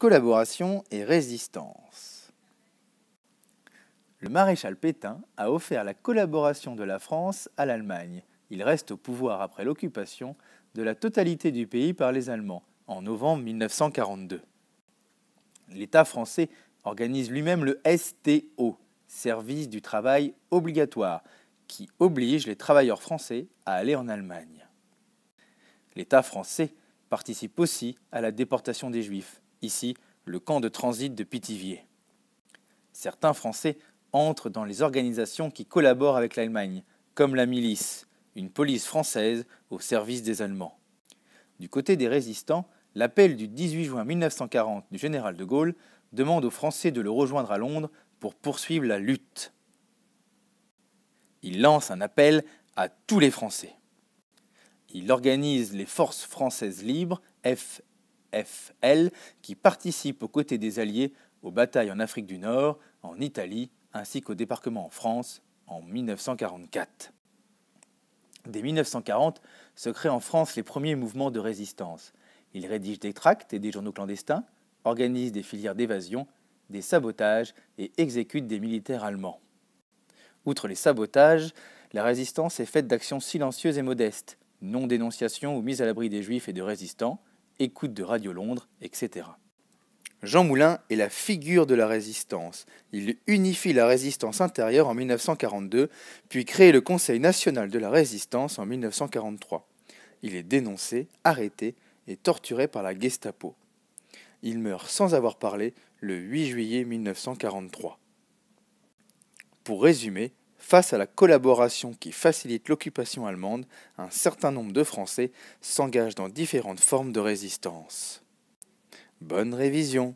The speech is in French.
collaboration et résistance. Le maréchal Pétain a offert la collaboration de la France à l'Allemagne. Il reste au pouvoir après l'occupation de la totalité du pays par les Allemands en novembre 1942. L'État français organise lui-même le STO, Service du travail obligatoire, qui oblige les travailleurs français à aller en Allemagne. L'État français participe aussi à la déportation des Juifs ici le camp de transit de Pithiviers. Certains Français entrent dans les organisations qui collaborent avec l'Allemagne, comme la milice, une police française au service des Allemands. Du côté des résistants, l'appel du 18 juin 1940 du général de Gaulle demande aux Français de le rejoindre à Londres pour poursuivre la lutte. Il lance un appel à tous les Français. Il organise les forces françaises libres, F. FL, qui participe aux côtés des Alliés aux batailles en Afrique du Nord, en Italie, ainsi qu'au débarquement en France en 1944. Dès 1940 se créent en France les premiers mouvements de résistance. Ils rédigent des tracts et des journaux clandestins, organisent des filières d'évasion, des sabotages et exécutent des militaires allemands. Outre les sabotages, la résistance est faite d'actions silencieuses et modestes, non-dénonciation ou mise à l'abri des juifs et de résistants, écoute de Radio Londres, etc. Jean Moulin est la figure de la résistance. Il unifie la résistance intérieure en 1942, puis crée le Conseil national de la résistance en 1943. Il est dénoncé, arrêté et torturé par la Gestapo. Il meurt sans avoir parlé le 8 juillet 1943. Pour résumer, Face à la collaboration qui facilite l'occupation allemande, un certain nombre de Français s'engagent dans différentes formes de résistance. Bonne révision